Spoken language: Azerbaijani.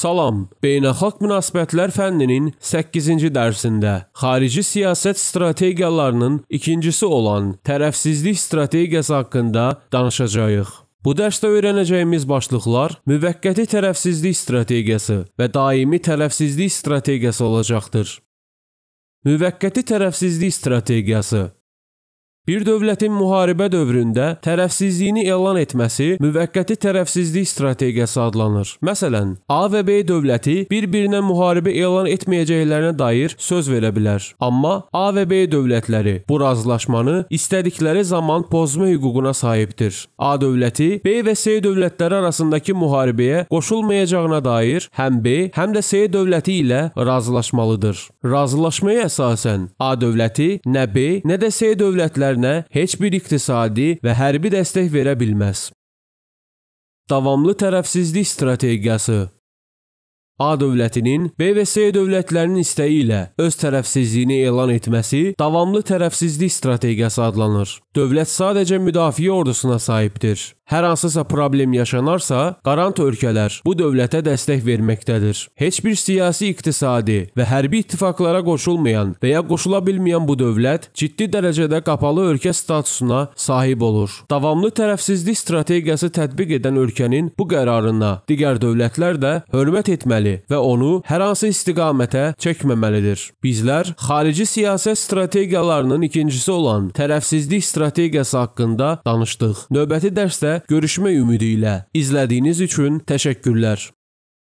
Salam. Beynəlxalq münasibətlər fənninin 8-ci dərsində xarici siyasət strategiyalarının ikincisi olan tərəfsizlik strategiyası haqqında danışacağıq. Bu dərsdə öyrənəcəyimiz başlıqlar müvəqqəti tərəfsizlik strategiyası və daimi tərəfsizlik strategiyası olacaqdır. Müvəqqəti tərəfsizlik strategiyası Bir dövlətin müharibə dövründə tərəfsizliyini elan etməsi müvəqqəti tərəfsizlik strategiyası adlanır. Məsələn, A və B dövləti bir-birinə müharibə elan etməyəcəklərinə dair söz verə bilər. Amma A və B dövlətləri bu razılaşmanı istədikləri zaman pozma hüququna sahibdir. A dövləti B və C dövlətləri arasındakı müharibəyə qoşulmayacağına dair həm B, həm də C dövləti ilə razılaşmalıdır. Razılaşmaya əsasən A dövləti nə B, nə də C dövlətləri ölkələrinə heç bir iqtisadi və hərbi dəstək verə bilməz. Davamlı tərəfsizlik strategiyası A dövlətinin BVS dövlətlərinin istəyi ilə öz tərəfsizliyini elan etməsi davamlı tərəfsizlik strategiyası adlanır. Dövlət sadəcə müdafiə ordusuna sahibdir. Hər hansısa problem yaşanarsa, qarant ölkələr bu dövlətə dəstək verməkdədir. Heç bir siyasi, iqtisadi və hərbi ittifaqlara qoşulmayan və ya qoşula bilməyən bu dövlət ciddi dərəcədə qapalı ölkə statusuna sahib olur. Davamlı tərəfsizlik strategiyası tətbiq edən ölkənin bu qərarına digər dövlətlər də hörmət etməli və onu hər hansı istiqamətə çəkməməlidir. Bizlər xarici siyasət strategiyalarının ikincisi olan tərəfsizlik strategiyası haqqında danışdıq. Növbəti dərsdə görüşmək ümidi ilə izlədiyiniz üçün təşəkkürlər.